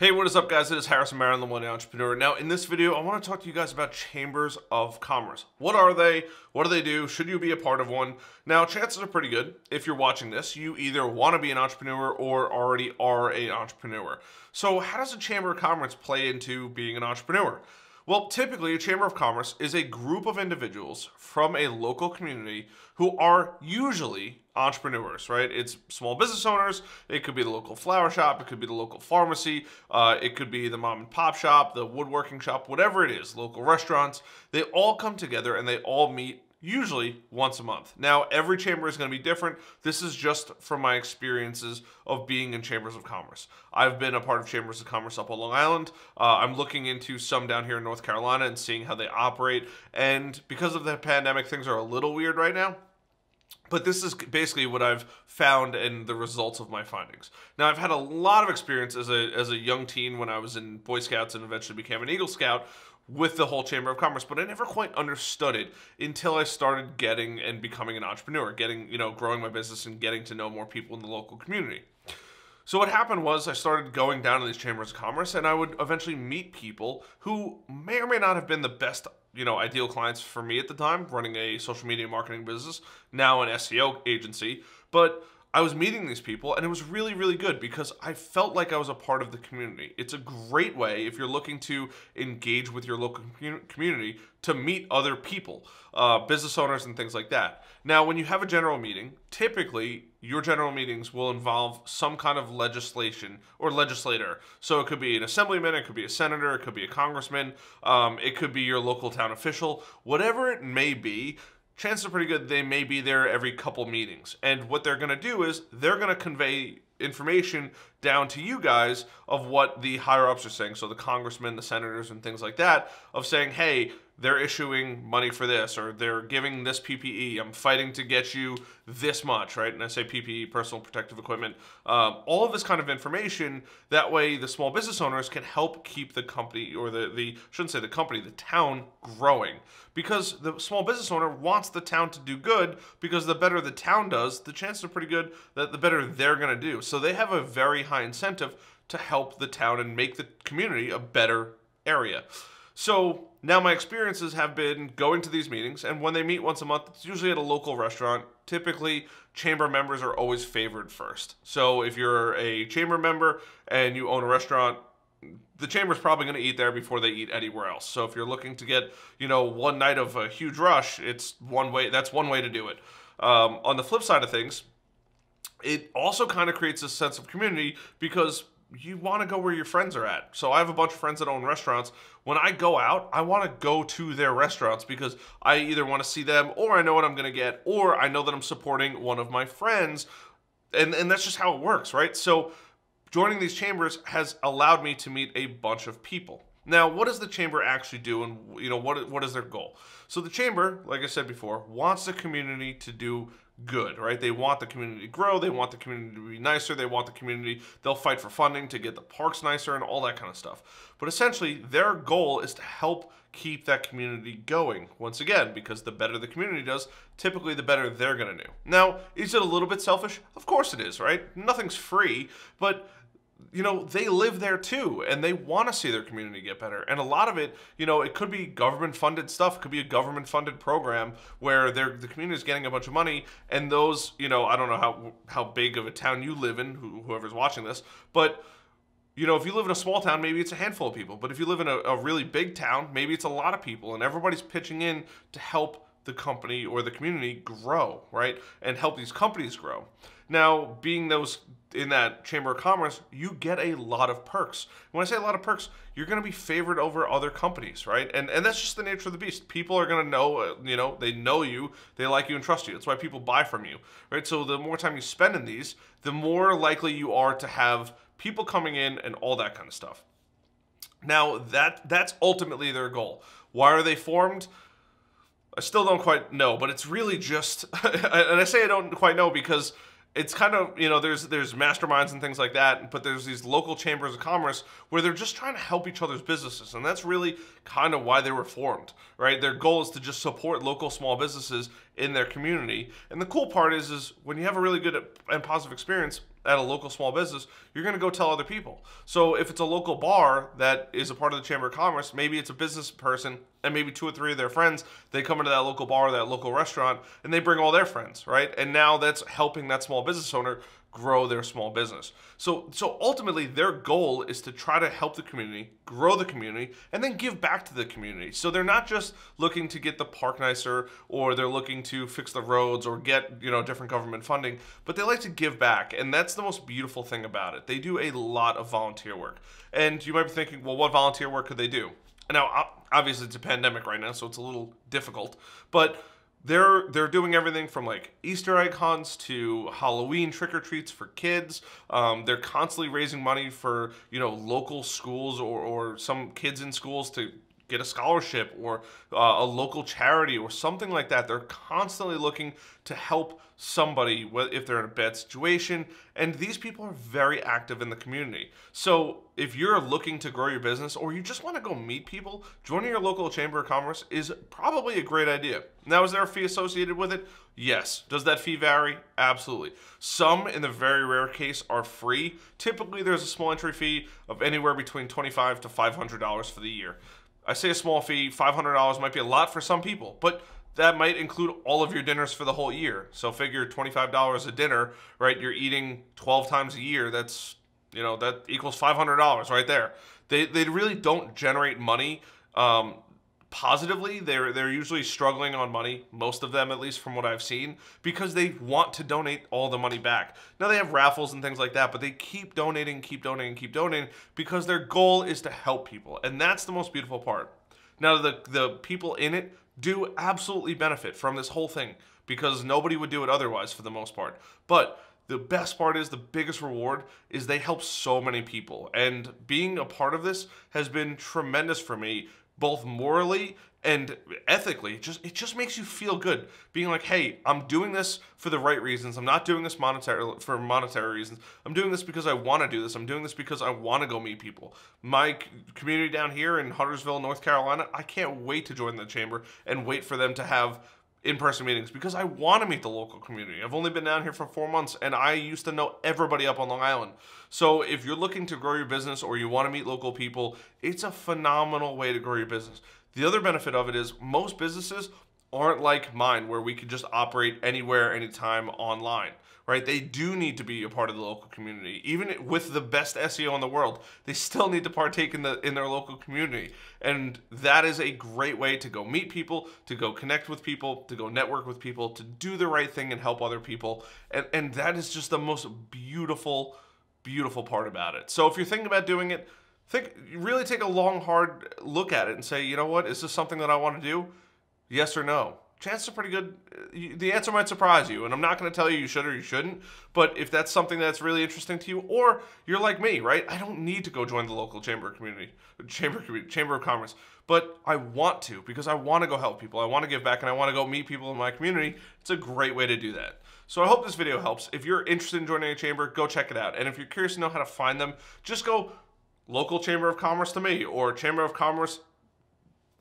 Hey, what is up guys? It is Harrison Marin, the One Entrepreneur. Now in this video, I wanna to talk to you guys about chambers of commerce. What are they? What do they do? Should you be a part of one? Now chances are pretty good if you're watching this, you either wanna be an entrepreneur or already are an entrepreneur. So how does a chamber of commerce play into being an entrepreneur? Well, typically, a Chamber of Commerce is a group of individuals from a local community who are usually entrepreneurs, right? It's small business owners. It could be the local flower shop. It could be the local pharmacy. Uh, it could be the mom and pop shop, the woodworking shop, whatever it is, local restaurants. They all come together and they all meet usually once a month. Now, every chamber is going to be different. This is just from my experiences of being in chambers of commerce. I've been a part of chambers of commerce up on Long Island. Uh, I'm looking into some down here in North Carolina and seeing how they operate. And because of the pandemic, things are a little weird right now. But this is basically what I've found and the results of my findings. Now, I've had a lot of experience as a, as a young teen when I was in Boy Scouts and eventually became an Eagle Scout with the whole Chamber of Commerce, but I never quite understood it until I started getting and becoming an entrepreneur, getting, you know, growing my business and getting to know more people in the local community. So what happened was I started going down to these chambers of commerce and I would eventually meet people who may or may not have been the best, you know, ideal clients for me at the time, running a social media marketing business, now an SEO agency, but I was meeting these people and it was really, really good because I felt like I was a part of the community. It's a great way if you're looking to engage with your local community to meet other people, uh, business owners, and things like that. Now, when you have a general meeting, typically your general meetings will involve some kind of legislation or legislator. So it could be an assemblyman, it could be a senator, it could be a congressman, um, it could be your local town official, whatever it may be chances are pretty good they may be there every couple meetings. And what they're going to do is they're going to convey information down to you guys of what the higher ups are saying. So the congressmen, the senators, and things like that, of saying, hey, they're issuing money for this, or they're giving this PPE. I'm fighting to get you this much, right? And I say PPE, personal protective equipment, um, all of this kind of information. That way, the small business owners can help keep the company, or the the shouldn't say the company, the town growing, because the small business owner wants the town to do good. Because the better the town does, the chances are pretty good that the better they're going to do. So they have a very high incentive to help the town and make the community a better area. So now my experiences have been going to these meetings, and when they meet once a month, it's usually at a local restaurant. Typically, chamber members are always favored first. So if you're a chamber member and you own a restaurant, the chamber's probably going to eat there before they eat anywhere else. So if you're looking to get, you know, one night of a huge rush, it's one way. That's one way to do it. Um, on the flip side of things, it also kind of creates a sense of community because you want to go where your friends are at. So I have a bunch of friends that own restaurants. When I go out, I want to go to their restaurants because I either want to see them or I know what I'm going to get or I know that I'm supporting one of my friends. And and that's just how it works, right? So joining these chambers has allowed me to meet a bunch of people. Now, what does the chamber actually do and you know what what is their goal? So the chamber, like I said before, wants the community to do good, right? They want the community to grow. They want the community to be nicer. They want the community, they'll fight for funding to get the parks nicer and all that kind of stuff. But essentially, their goal is to help keep that community going once again because the better the community does typically the better they're going to do now is it a little bit selfish of course it is right nothing's free but you know, they live there too, and they want to see their community get better. And a lot of it, you know, it could be government funded stuff, it could be a government funded program where they're, the community is getting a bunch of money, and those, you know, I don't know how how big of a town you live in, who, whoever's watching this, but you know, if you live in a small town, maybe it's a handful of people. But if you live in a, a really big town, maybe it's a lot of people, and everybody's pitching in to help the company or the community grow, right? And help these companies grow. Now, being those in that Chamber of Commerce, you get a lot of perks. When I say a lot of perks, you're going to be favored over other companies, right? And and that's just the nature of the beast. People are going to know, uh, you know, they know you, they like you and trust you. That's why people buy from you, right? So the more time you spend in these, the more likely you are to have people coming in and all that kind of stuff. Now, that that's ultimately their goal. Why are they formed? I still don't quite know, but it's really just and I say I don't quite know because it's kind of you know there's there's masterminds and things like that but there's these local chambers of commerce where they're just trying to help each other's businesses and that's really kind of why they were formed right their goal is to just support local small businesses in their community and the cool part is is when you have a really good and positive experience at a local small business, you're going to go tell other people. So if it's a local bar that is a part of the Chamber of Commerce, maybe it's a business person and maybe two or three of their friends, they come into that local bar, that local restaurant, and they bring all their friends, right? And now that's helping that small business owner grow their small business. So so ultimately their goal is to try to help the community, grow the community, and then give back to the community. So they're not just looking to get the park nicer or they're looking to fix the roads or get, you know, different government funding, but they like to give back. And that's the most beautiful thing about it. They do a lot of volunteer work. And you might be thinking, well, what volunteer work could they do? Now, obviously it's a pandemic right now, so it's a little difficult, but they're they're doing everything from like Easter egg hunts to Halloween trick or treats for kids. Um, they're constantly raising money for you know local schools or, or some kids in schools to get a scholarship or uh, a local charity or something like that. They're constantly looking to help somebody if they're in a bad situation. And these people are very active in the community. So if you're looking to grow your business or you just want to go meet people, joining your local chamber of commerce is probably a great idea. Now, is there a fee associated with it? Yes. Does that fee vary? Absolutely. Some, in the very rare case, are free. Typically, there's a small entry fee of anywhere between $25 to $500 for the year. I say a small fee, $500 might be a lot for some people, but that might include all of your dinners for the whole year. So figure $25 a dinner, right? You're eating 12 times a year. That's, you know, that equals $500 right there. They, they really don't generate money um, positively. They're they're usually struggling on money, most of them at least from what I've seen, because they want to donate all the money back. Now they have raffles and things like that, but they keep donating, keep donating, keep donating because their goal is to help people. And that's the most beautiful part. Now the the people in it do absolutely benefit from this whole thing because nobody would do it otherwise for the most part. But the best part is the biggest reward is they help so many people and being a part of this has been tremendous for me both morally and ethically just it just makes you feel good being like hey i'm doing this for the right reasons i'm not doing this monetary for monetary reasons i'm doing this because i want to do this i'm doing this because i want to go meet people my community down here in huntersville north carolina i can't wait to join the chamber and wait for them to have in-person meetings because I want to meet the local community. I've only been down here for four months and I used to know everybody up on Long Island. So if you're looking to grow your business or you want to meet local people, it's a phenomenal way to grow your business. The other benefit of it is most businesses aren't like mine where we can just operate anywhere, anytime online, right? They do need to be a part of the local community. Even with the best SEO in the world, they still need to partake in the in their local community. And that is a great way to go meet people, to go connect with people, to go network with people, to do the right thing and help other people. And and that is just the most beautiful, beautiful part about it. So if you're thinking about doing it, think really take a long, hard look at it and say, you know what, is this something that I want to do? Yes or no? Chances are pretty good. Uh, the answer might surprise you, and I'm not going to tell you you should or you shouldn't. But if that's something that's really interesting to you, or you're like me, right? I don't need to go join the local chamber community, chamber chamber of commerce, but I want to because I want to go help people. I want to give back, and I want to go meet people in my community. It's a great way to do that. So I hope this video helps. If you're interested in joining a chamber, go check it out. And if you're curious to know how to find them, just go local chamber of commerce to me or chamber of commerce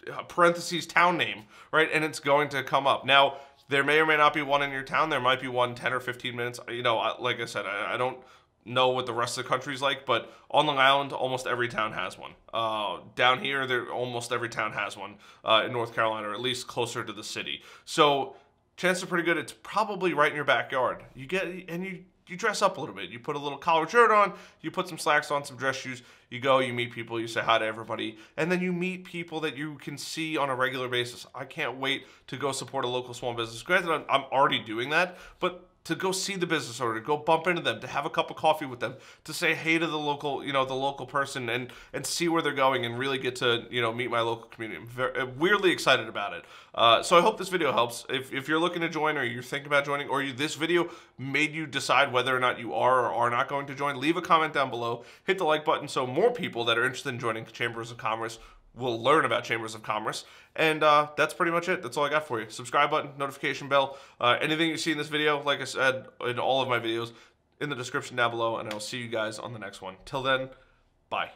uh, parentheses town name, right? And it's going to come up. Now, there may or may not be one in your town. There might be one 10 or 15 minutes. You know, like I said, I, I don't know what the rest of the country's like, but on Long Island, almost every town has one. Uh, down here, there almost every town has one uh, in North Carolina, or at least closer to the city. So chances are pretty good. It's probably right in your backyard. You get and you you dress up a little bit. You put a little collared shirt on, you put some slacks on, some dress shoes, you go, you meet people, you say hi to everybody, and then you meet people that you can see on a regular basis. I can't wait to go support a local small business. Granted, I'm, I'm already doing that, but to go see the business owner, to go bump into them, to have a cup of coffee with them, to say hey to the local, you know, the local person and and see where they're going and really get to, you know, meet my local community. I'm very, uh, weirdly excited about it. Uh, so I hope this video helps. If, if you're looking to join or you're thinking about joining or you, this video made you decide whether or not you are or are not going to join, leave a comment down below, hit the like button so more people that are interested in joining Chambers of Commerce we'll learn about chambers of commerce. And uh, that's pretty much it. That's all I got for you. Subscribe button, notification bell, uh, anything you see in this video, like I said in all of my videos, in the description down below, and I'll see you guys on the next one. Till then, bye.